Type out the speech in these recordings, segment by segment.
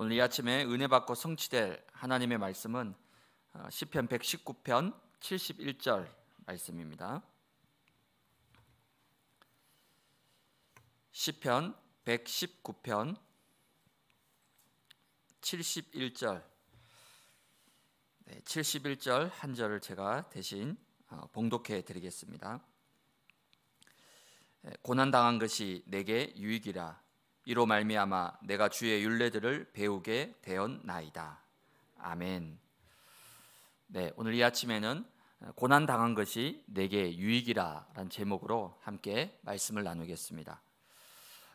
오늘 이 아침에 은혜 받고 성취될 하나님의 말씀은 어, 시편 119편 71절 말씀입니다. 시편 119편 71절 71절 한 절을 제가 대신 어, 봉독해 드리겠습니다. 고난 당한 것이 내게 유익이라 이로 말미암아 내가 주의 윤례들을 배우게 되었나이다. 아멘. 네, 오늘 이 아침에는 고난 당한 것이 내게 유익이라란 제목으로 함께 말씀을 나누겠습니다.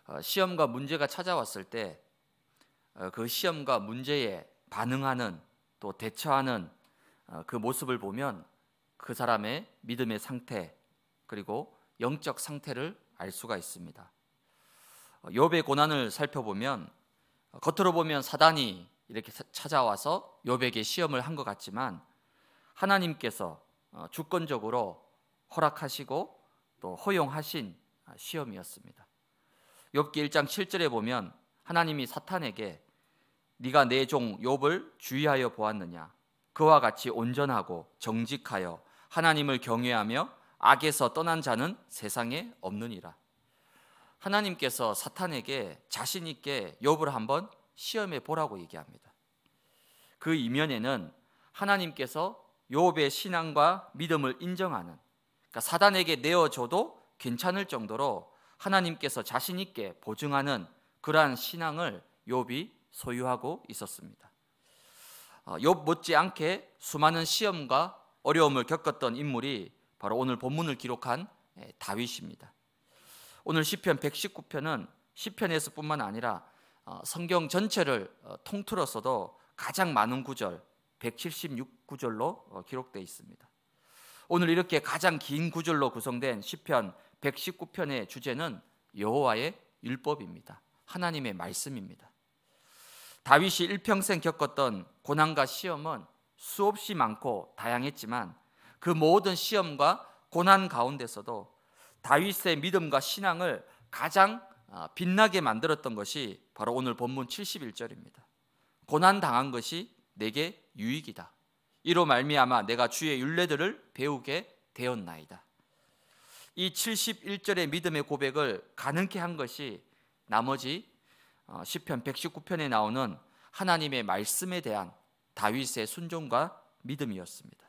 어, 시험과 문제가 찾아왔을 때그 어, 시험과 문제에 반응하는 또 대처하는 어, 그 모습을 보면 그 사람의 믿음의 상태 그리고 영적 상태를 알 수가 있습니다. 욥의 고난을 살펴보면 겉으로 보면 사단이 이렇게 찾아와서 욥에게 시험을 한 것 같지만 하나님께서 어, 주권적으로 허락하시고 또 허용하신 아, 시험이었습니다. 욥기 1장 7절에 보면 하나님이 사탄에게 네가 내 종 욥을 주의하여 보았느냐 그와 같이 온전하고 정직하여 하나님을 경외하며 악에서 떠난 자는 세상에 없느니라. 하나님께서 사탄에게 자신 있게 욥을 한번 시험해 보라고 얘기합니다. 그 이면에는 하나님께서 욥의 신앙과 믿음을 인정하는 그러니까 사단에게 내어줘도 괜찮을 정도로 하나님께서 자신 있게 보증하는 그러한 신앙을 욥이 소유하고 있었습니다. 어, 욥 못지않게 수많은 시험과 어려움을 겪었던 인물이 바로 오늘 본문을 기록한 예, 다윗입니다. 오늘 시편 119편은 시편에서뿐만 아니라 어, 성경 전체를 어, 통틀어서도 가장 많은 구절 176구절로 어, 기록되어 있습니다. 오늘 이렇게 가장 긴 구절로 구성된 시편 119편의 주제는 여호와의 율법입니다. 하나님의 말씀입니다. 다윗이 일평생 겪었던 고난과 시험은 수없이 많고 다양했지만 그 모든 시험과 고난 가운데서도 다윗의 믿음과 신앙을 가장 아, 빛나게 만들었던 것이 바로 오늘 본문 71절입니다. 고난 당한 것이 내게 유익이다. 이로 말미암아 내가 주의 윤례들을 배우게 되었나이다. 이 71절의 믿음의 고백을 가능케 한 것이 나머지 어, 시편 119편에 나오는 하나님의 말씀에 대한 다윗의 순종과 믿음이었습니다.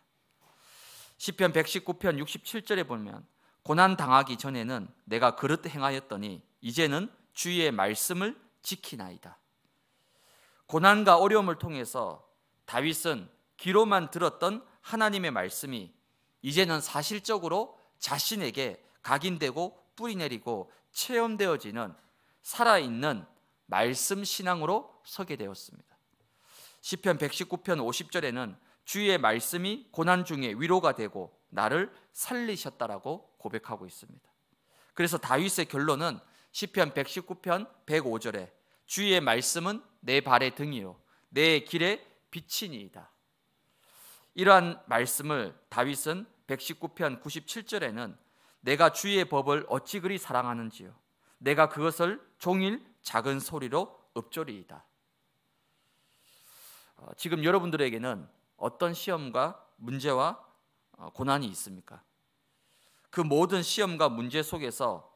시편 119편 67절에 보면 고난 당하기 전에는 내가 그릇 행하였더니 이제는 주의 의 말씀을 지키나이다. 고난과 어려움을 통해서 다윗은 귀로만 들었던 하나님의 말씀이 이제는 사실적으로 자신에게 각인되고 뿌리내리고 체험되어지는 살아있는 말씀 신앙으로 서게 되었습니다. 시편 119편 50절에는 주의 말씀이 고난 중에 위로가 되고 나를 살리셨다라고 고백하고 있습니다. 그래서 다윗의 결론은 시편 119편 105절에 주의 말씀은 내 발의 등이요 내 길의 빛이니이다. 이러한 말씀을 다윗은 119편 97절에는 내가 주의 법을 어찌 그리 사랑하는지요 내가 그것을 종일 작은 소리로 읊조리이다. 어, 지금 여러분들에게는 어떤 시험과 문제와 어, 고난이 있습니까? 그 모든 시험과 문제 속에서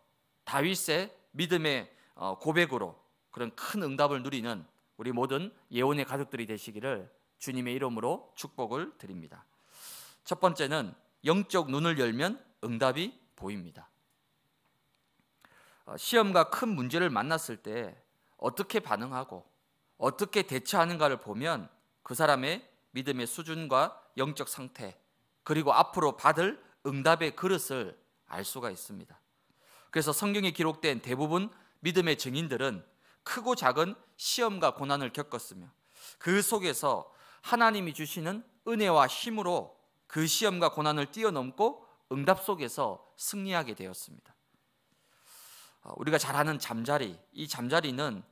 다윗의 믿음의 어, 고백으로 그런 큰 응답을 누리는 우리 모든 예원의 가족들이 되시기를 주님의 이름으로 축복을 드립니다. 첫 번째는 영적 눈을 열면 응답이 보입니다. 어, 시험과 큰 문제를 만났을 때 어떻게 반응하고 어떻게 대처하는가를 보면 그 사람의 믿음의 수준과 영적 상태 그리고 앞으로 받을 응답의 그릇을 알 수가 있습니다. 그래서 성경에 기록된 대부분 믿음의 증인들은 크고 작은 시험과 고난을 겪었으며 그 속에서 하나님이 주시는 은혜와 힘으로 그 시험과 고난을 뛰어넘고 응답 속에서 승리하게 되었습니다. 아, 우리가 잘 아는 잠자리, 이 잠자리는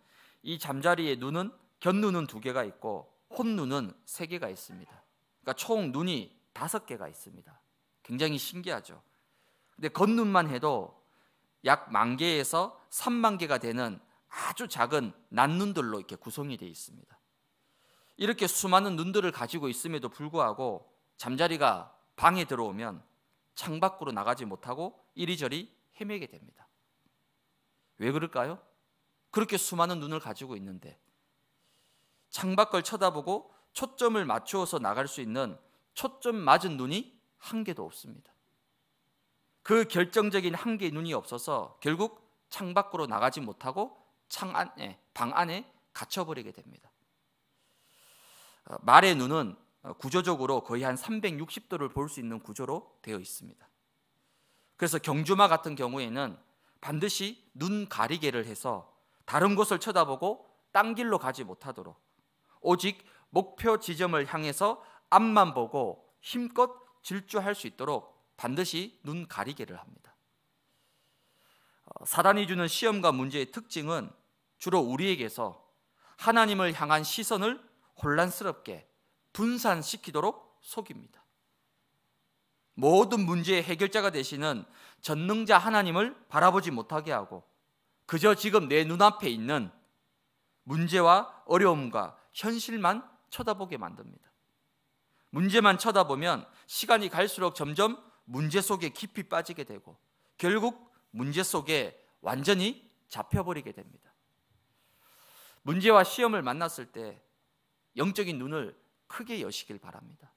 이 잠자리의 눈은 견눈은 두 개가 있고 혼눈은 세 개가 있습니다. 그러니까 총 눈이 다섯 개가 있습니다. 굉장히 신기하죠. 근데 겉눈만 해도 약 만 개에서 3만 개가 되는 아주 작은 난눈들로 이렇게 구성이 되어 있습니다. 이렇게 수많은 눈들을 가지고 있음에도 불구하고 잠자리가 방에 들어오면 창밖으로 나가지 못하고 이리저리 헤매게 됩니다. 왜 그럴까요? 그렇게 수많은 눈을 가지고 있는데 창밖을 쳐다보고 초점을 맞추어서 나갈 수 있는 초점 맞은 눈이 한계도 없습니다. 그 결정적인 한계 눈이 없어서 결국 창 밖으로 나가지 못하고 창 안에 예, 방 안에 갇혀 버리게 됩니다. 어, 말의 눈은 어, 구조적으로 거의 한 360도를 볼 수 있는 구조로 되어 있습니다. 그래서 경주마 같은 경우에는 반드시 눈 가리개를 해서 다른 곳을 쳐다보고 딴 길로 가지 못하도록 오직 목표 지점을 향해서 앞만 보고 힘껏 질주할 수 있도록 반드시 눈 가리개를 합니다. 어, 사단이 주는 시험과 문제의 특징은 주로 우리에게서 하나님을 향한 시선을 혼란스럽게 분산시키도록 속입니다. 모든 문제의 해결자가 되시는 전능자 하나님을 바라보지 못하게 하고 그저 지금 내 눈앞에 있는 문제와 어려움과 현실만 쳐다보게 만듭니다. 문제만 쳐다보면 시간이 갈수록 점점 문제 속에 깊이 빠지게 되고 결국 문제 속에 완전히 잡혀버리게 됩니다. 문제와 시험을 만났을 때 영적인 눈을 크게 여시길 바랍니다.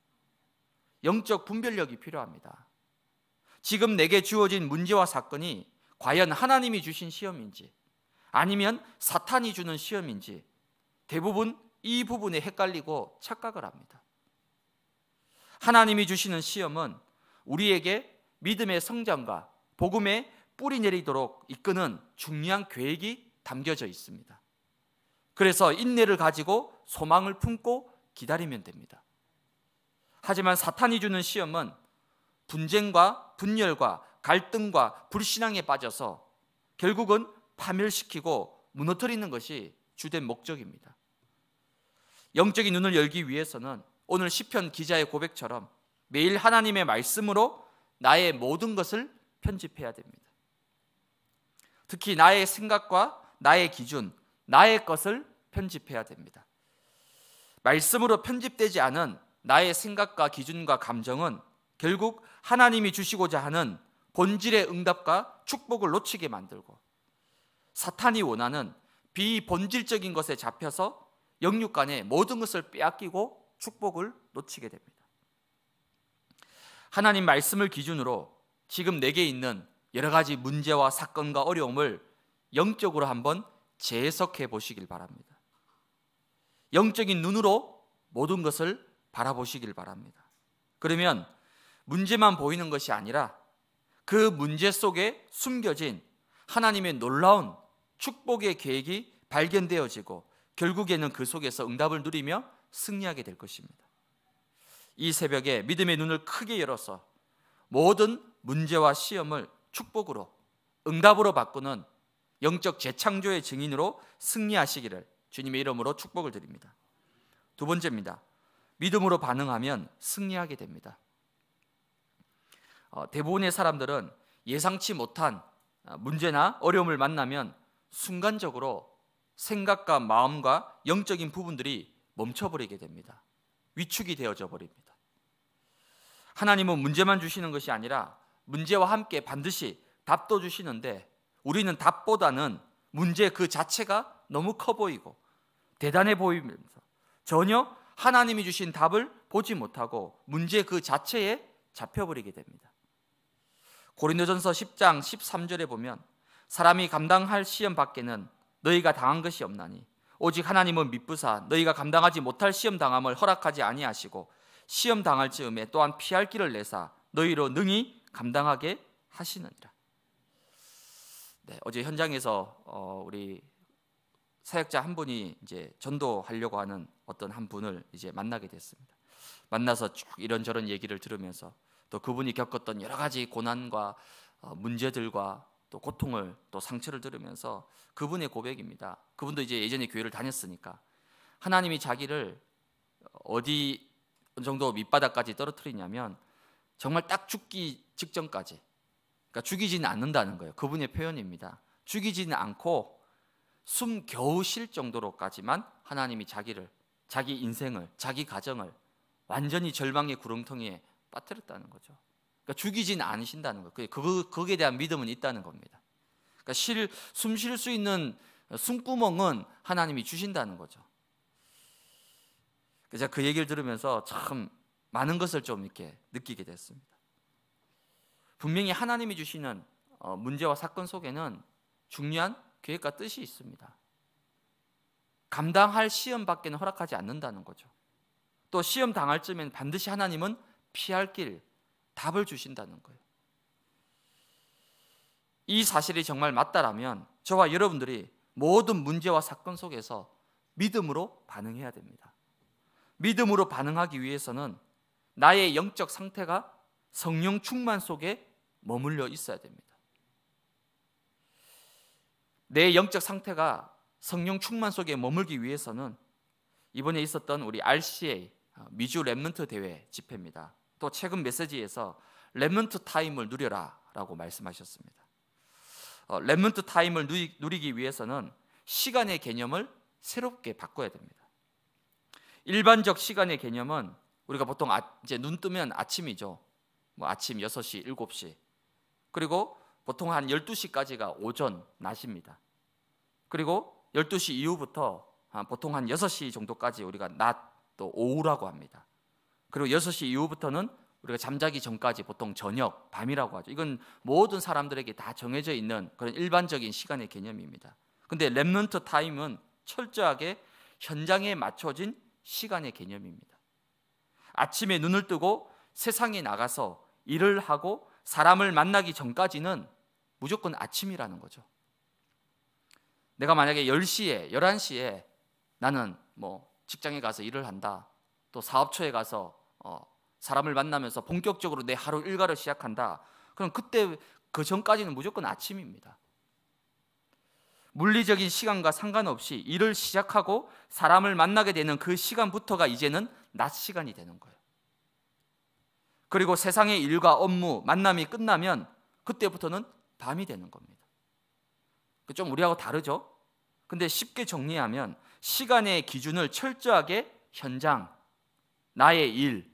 영적 분별력이 필요합니다. 지금 내게 주어진 문제와 사건이 과연 하나님이 주신 시험인지 아니면 사탄이 주는 시험인지 대부분 이 부분에 헷갈리고 착각을 합니다. 하나님이 주시는 시험은 우리에게 믿음의 성장과 복음의 뿌리 내리도록 이끄는 중요한 계획이 담겨져 있습니다. 그래서 인내를 가지고 소망을 품고 기다리면 됩니다. 하지만 사탄이 주는 시험은 분쟁과 분열과 갈등과 불신앙에 빠져서 결국은 파멸시키고 무너뜨리는 것이 주된 목적입니다. 영적인 눈을 열기 위해서는 오늘 시편 기자의 고백처럼 매일 하나님의 말씀으로 나의 모든 것을 편집해야 됩니다. 특히 나의 생각과 나의 기준, 나의 것을 편집해야 됩니다. 말씀으로 편집되지 않은 나의 생각과 기준과 감정은 결국 하나님이 주시고자 하는 본질의 응답과 축복을 놓치게 만들고 사탄이 원하는 비본질적인 것에 잡혀서 영육 간의 모든 것을 빼앗기고 축복을 놓치게 됩니다. 하나님 말씀을 기준으로 지금 내게 있는 여러 가지 문제와 사건과 어려움을 영적으로 한번 재해석해 보시길 바랍니다. 영적인 눈으로 모든 것을 바라보시길 바랍니다. 그러면 문제만 보이는 것이 아니라 그 문제 속에 숨겨진 하나님의 놀라운 축복의 계획이 발견되어지고 결국에는 그 속에서 응답을 누리며 승리하게 될 것입니다. 이 새벽에 믿음의 눈을 크게 열어서 모든 문제와 시험을 축복으로 응답으로 바꾸는 영적 재창조의 증인으로 승리하시기를 주님의 이름으로 축복을 드립니다. 두 번째입니다. 믿음으로 반응하면 승리하게 됩니다. 어, 대부분의 사람들은 예상치 못한 어, 문제나 어려움을 만나면 순간적으로 생각과 마음과 영적인 부분들이 멈춰버리게 됩니다. 위축이 되어져 버립니다. 하나님은 문제만 주시는 것이 아니라 문제와 함께 반드시 답도 주시는데 우리는 답보다는 문제 그 자체가 너무 커 보이고 대단해 보이면서 전혀 하나님이 주신 답을 보지 못하고 문제 그 자체에 잡혀버리게 됩니다. 고린도전서 10장 13절에 보면 사람이 감당할 시험 밖에는 너희가 당한 것이 없나니 오직 하나님은 미쁘사 너희가 감당하지 못할 시험 당함을 허락하지 아니하시고 시험 당할 즈음에 또한 피할 길을 내사 너희로 능히 감당하게 하시느니라. 네, 어제 현장에서 어, 우리 사역자 한 분이 이제 전도하려고 하는 어떤 한 분을 이제 만나게 됐습니다. 만나서 쭉 이런저런 얘기를 들으면서 또 그분이 겪었던 여러 가지 고난과 어, 문제들과 또 고통을 또 상처를 들으면서 그분의 고백입니다. 그분도 이제 예전에 교회를 다녔으니까 하나님이 자기를 어디 정도 밑바닥까지 떨어뜨리냐면 정말 딱 죽기 직전까지 그러니까 죽이지는 않는다는 거예요. 그분의 표현입니다. 죽이지는 않고 숨 겨우 쉴 정도로까지만 하나님이 자기를 자기 인생을 자기 가정을 완전히 절망의 구렁텅이에 빠뜨렸다는 거죠. 그러니까 죽이진 않으신다는 거예요. 그, 그, 거기에 대한 믿음은 있다는 겁니다. 그러니까 실, 숨 쉴 수 있는 숨구멍은 하나님이 주신다는 거죠. 제가 그 얘기를 들으면서 참 많은 것을 좀 이렇게 느끼게 됐습니다. 분명히 하나님이 주시는 어, 문제와 사건 속에는 중요한 계획과 뜻이 있습니다. 감당할 시험 밖에는 허락하지 않는다는 거죠. 또 시험 당할 쯤엔 반드시 하나님은 피할 길, 답을 주신다는 거예요. 이 사실이 정말 맞다라면 저와 여러분들이 모든 문제와 사건 속에서 믿음으로 반응해야 됩니다. 믿음으로 반응하기 위해서는 나의 영적 상태가 성령 충만 속에 머물러 있어야 됩니다. 내 영적 상태가 성령 충만 속에 머물기 위해서는 이번에 있었던 우리 RCA 미주 랩넌트 대회 집회입니다. 또 최근 메시지에서 레넌트 타임을 누려라라고 말씀하셨습니다. 레넌트 어, 타임을 누리기 위해서는 시간의 개념을 새롭게 바꿔야 됩니다. 일반적 시간의 개념은 우리가 보통 아, 이제 눈 뜨면 아침이죠. 뭐 아침 6시, 7시. 그리고 보통 한 12시까지가 오전, 낮입니다. 그리고 12시 이후부터 보통 한 6시 정도까지 우리가 낮 또 오후라고 합니다. 그리고 6시 이후부터는 우리가 잠자기 전까지 보통 저녁, 밤이라고 하죠. 이건 모든 사람들에게 다 정해져 있는 그런 일반적인 시간의 개념입니다. 근데 렘넌트 타임은 철저하게 현장에 맞춰진 시간의 개념입니다. 아침에 눈을 뜨고 세상에 나가서 일을 하고 사람을 만나기 전까지는 무조건 아침이라는 거죠. 내가 만약에 10시에, 11시에 나는 뭐 직장에 가서 일을 한다. 또 사업처에 가서 어, 사람을 만나면서 본격적으로 내 하루 일과를 시작한다. 그럼 그때 그 전까지는 무조건 아침입니다. 물리적인 시간과 상관없이 일을 시작하고 사람을 만나게 되는 그 시간부터가 이제는 낮 시간이 되는 거예요. 그리고 세상의 일과 업무, 만남이 끝나면 그때부터는 밤이 되는 겁니다. 그 좀 우리하고 다르죠? 근데 쉽게 정리하면 시간의 기준을 철저하게 현장, 나의 일,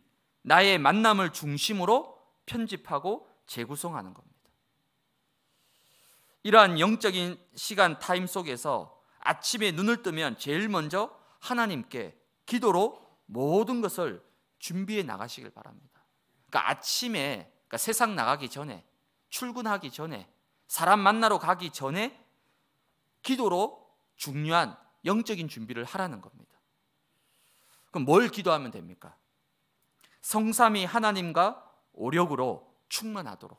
나의 만남을 중심으로 편집하고 재구성하는 겁니다. 이러한 영적인 시간 타임 속에서 아침에 눈을 뜨면 제일 먼저 하나님께 기도로 모든 것을 준비해 나가시길 바랍니다. 그러니까 아침에 그러니까 세상 나가기 전에 출근하기 전에 사람 만나러 가기 전에 기도로 중요한 영적인 준비를 하라는 겁니다. 그럼 뭘 기도하면 됩니까? 성삼이 하나님과 오력으로 충만하도록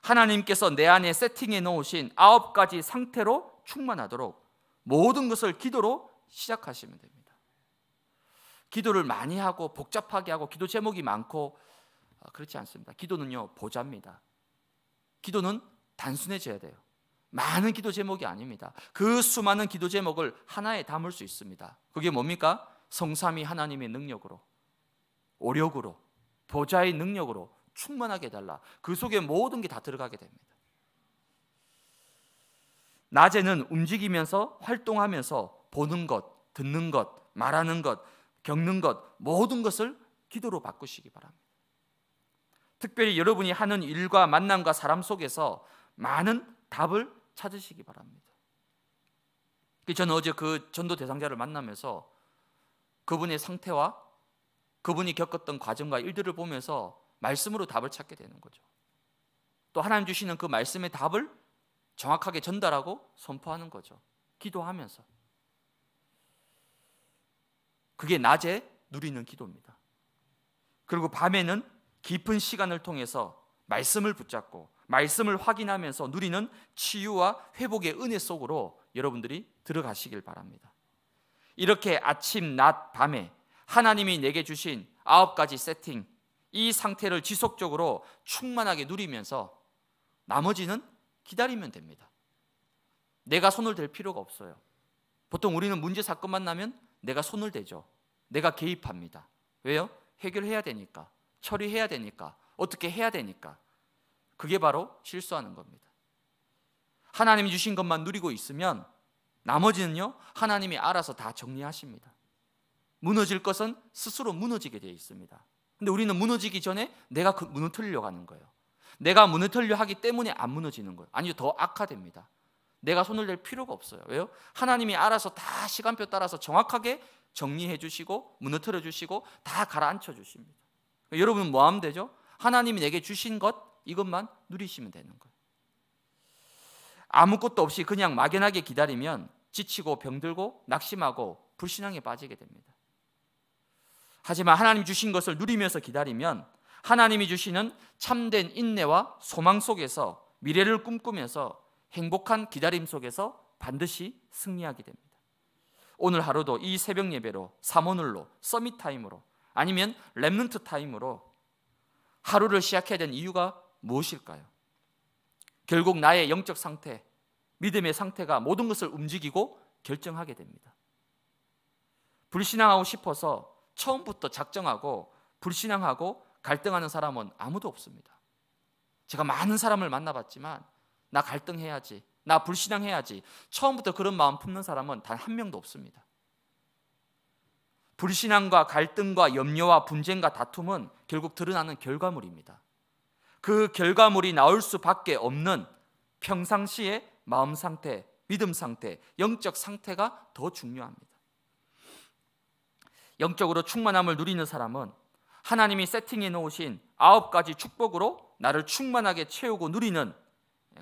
하나님께서 내 안에 세팅해 놓으신 아홉 가지 상태로 충만하도록 모든 것을 기도로 시작하시면 됩니다. 기도를 많이 하고 복잡하게 하고 기도 제목이 많고 아, 그렇지 않습니다. 기도는요 보자입니다. 기도는 단순해져야 돼요. 많은 기도 제목이 아닙니다. 그 수많은 기도 제목을 하나에 담을 수 있습니다. 그게 뭡니까? 성삼이 하나님의 능력으로 오력으로 보좌의 능력으로 충만하게 달라. 그 속에 모든 게 다 들어가게 됩니다. 낮에는 움직이면서 활동하면서 보는 것, 듣는 것, 말하는 것, 겪는 것 모든 것을 기도로 바꾸시기 바랍니다. 특별히 여러분이 하는 일과 만남과 사람 속에서 많은 답을 찾으시기 바랍니다. 저는 그 어제 그 전도 대상자를 만나면서 그분의 상태와 그분이 겪었던 과정과 일들을 보면서 말씀으로 답을 찾게 되는 거죠. 또 하나님 주시는 그 말씀의 답을 정확하게 전달하고 선포하는 거죠. 기도하면서. 그게 낮에 누리는 기도입니다. 그리고 밤에는 깊은 시간을 통해서 말씀을 붙잡고 말씀을 확인하면서 누리는 치유와 회복의 은혜 속으로 여러분들이 들어가시길 바랍니다. 이렇게 아침, 낮, 밤에 하나님이 내게 주신 아홉 가지 세팅 이 상태를 지속적으로 충만하게 누리면서 나머지는 기다리면 됩니다. 내가 손을 댈 필요가 없어요. 보통 우리는 문제 사건만 나면 내가 손을 대죠. 내가 개입합니다. 왜요? 해결해야 되니까. 처리해야 되니까. 어떻게 해야 되니까. 그게 바로 실수하는 겁니다. 하나님 이 주신 것만 누리고 있으면 나머지는요, 하나님이 알아서 다 정리하십니다. 무너질 것은 스스로 무너지게 되어 있습니다. 근데 우리는 무너지기 전에 내가 그 무너뜨리려고 하는 거예요. 내가 무너뜨려 하기 때문에 안 무너지는 거예요. 아니, 더 악화됩니다. 내가 손을 댈 필요가 없어요. 왜요? 하나님이 알아서 다 시간표 따라서 정확하게 정리해 주시고, 무너뜨려 주시고, 다 가라앉혀 주십니다. 여러분은 뭐 하면 되죠? 하나님이 내게 주신 것, 이것만 누리시면 되는 거예요. 아무것도 없이 그냥 막연하게 기다리면 지치고 병들고 낙심하고 불신앙에 빠지게 됩니다. 하지만 하나님 주신 것을 누리면서 기다리면 하나님이 주시는 참된 인내와 소망 속에서 미래를 꿈꾸면서 행복한 기다림 속에서 반드시 승리하게 됩니다. 오늘 하루도 이 새벽 예배로 사모늘로 서밋 타임으로 아니면 렘넌트 타임으로 하루를 시작해야 된 이유가 무엇일까요? 결국 나의 영적 상태, 믿음의 상태가 모든 것을 움직이고 결정하게 됩니다. 불신앙하고 싶어서 처음부터 작정하고 불신앙하고 갈등하는 사람은 아무도 없습니다. 제가 많은 사람을 만나봤지만 나 갈등해야지, 나 불신앙해야지 처음부터 그런 마음 품는 사람은 단 한 명도 없습니다. 불신앙과 갈등과 염려와 분쟁과 다툼은 결국 드러나는 결과물입니다. 그 결과물이 나올 수밖에 없는 평상시의 마음 상태, 믿음 상태, 영적 상태가 더 중요합니다. 영적으로 충만함을 누리는 사람은 하나님이 세팅해 놓으신 아홉 가지 축복으로 나를 충만하게 채우고 누리는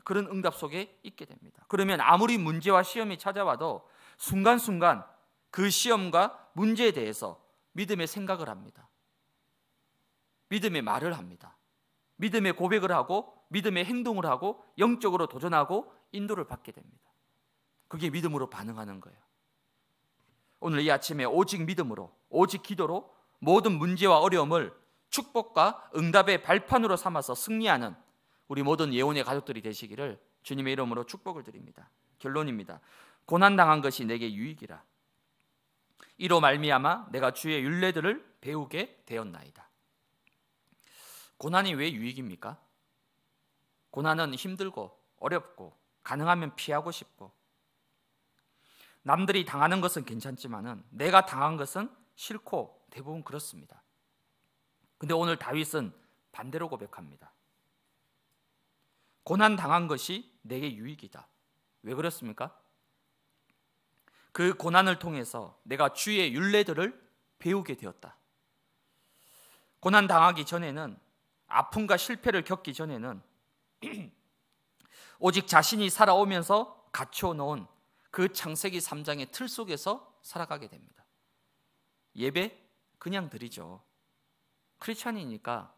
그런 응답 속에 있게 됩니다. 그러면 아무리 문제와 시험이 찾아와도 순간순간 그 시험과 문제에 대해서 믿음의 생각을 합니다. 믿음의 말을 합니다. 믿음의 고백을 하고 믿음의 행동을 하고 영적으로 도전하고 인도를 받게 됩니다. 그게 믿음으로 반응하는 거예요. 오늘 이 아침에 오직 믿음으로, 오직 기도로 모든 문제와 어려움을 축복과 응답의 발판으로 삼아서 승리하는 우리 모든 예언의 가족들이 되시기를 주님의 이름으로 축복을 드립니다. 결론입니다. 고난 당한 것이 내게 유익이라. 이로 말미암아 내가 주의 윤례들을 배우게 되었나이다. 고난이 왜 유익입니까? 고난은 힘들고 어렵고 가능하면 피하고 싶고 남들이 당하는 것은 괜찮지만은 내가 당한 것은 싫고 대부분 그렇습니다. 근데 오늘 다윗은 반대로 고백합니다. 고난 당한 것이 내게 유익이다. 왜 그렇습니까? 그 고난을 통해서 내가 주의 윤례들을 배우게 되었다. 고난 당하기 전에는 아픔과 실패를 겪기 전에는 오직 자신이 살아오면서 갖춰 놓은 그 창세기 3장의 틀 속에서 살아가게 됩니다. 예배 그냥 드리죠. 크리스천이니까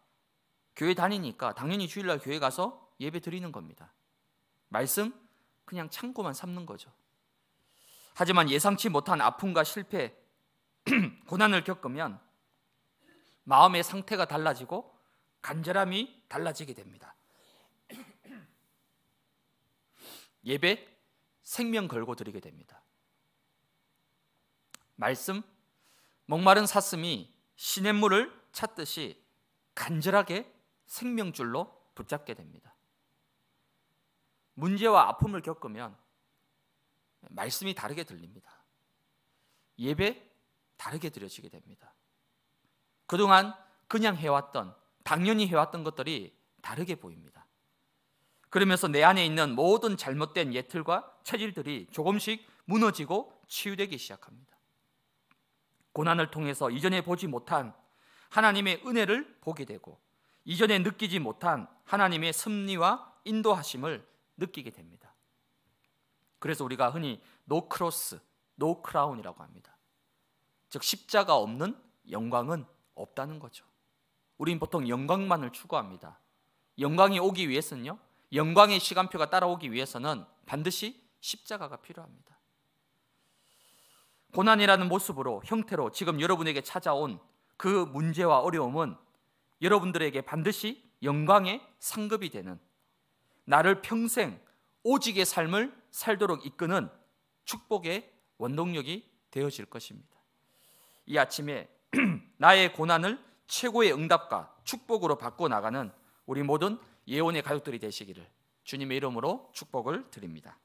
교회 다니니까 당연히 주일날 교회 가서 예배 드리는 겁니다. 말씀 그냥 창고만 삼는 거죠. 하지만 예상치 못한 아픔과 실패, 고난을 겪으면 마음의 상태가 달라지고 간절함이 달라지게 됩니다. 예배 생명 걸고 드리게 됩니다. 말씀 목마른 사슴이 시냇물을 찾듯이 간절하게 생명줄로 붙잡게 됩니다. 문제와 아픔을 겪으면 말씀이 다르게 들립니다. 예배 다르게 드려지게 됩니다. 그동안 그냥 해왔던 당연히 해왔던 것들이 다르게 보입니다. 그러면서 내 안에 있는 모든 잘못된 예틀과 체질들이 조금씩 무너지고 치유되기 시작합니다. 고난을 통해서 이전에 보지 못한 하나님의 은혜를 보게 되고 이전에 느끼지 못한 하나님의 섭리와 인도하심을 느끼게 됩니다. 그래서 우리가 흔히 노 크로스, 노 크라운이라고 합니다. 즉 십자가 없는 영광은 없다는 거죠. 우리는 보통 영광만을 추구합니다. 영광이 오기 위해서는요. 영광의 시간표가 따라오기 위해서는 반드시 십자가가 필요합니다. 고난이라는 모습으로 형태로 지금 여러분에게 찾아온 그 문제와 어려움은 여러분들에게 반드시 영광의 상급이 되는 나를 평생 오직의 삶을 살도록 이끄는 축복의 원동력이 되어질 것입니다. 이 아침에 나의 고난을 최고의 응답과 축복으로 바꿔 나가는 우리 모든 예언의 가족들이 되시기를 주님의 이름으로 축복을 드립니다.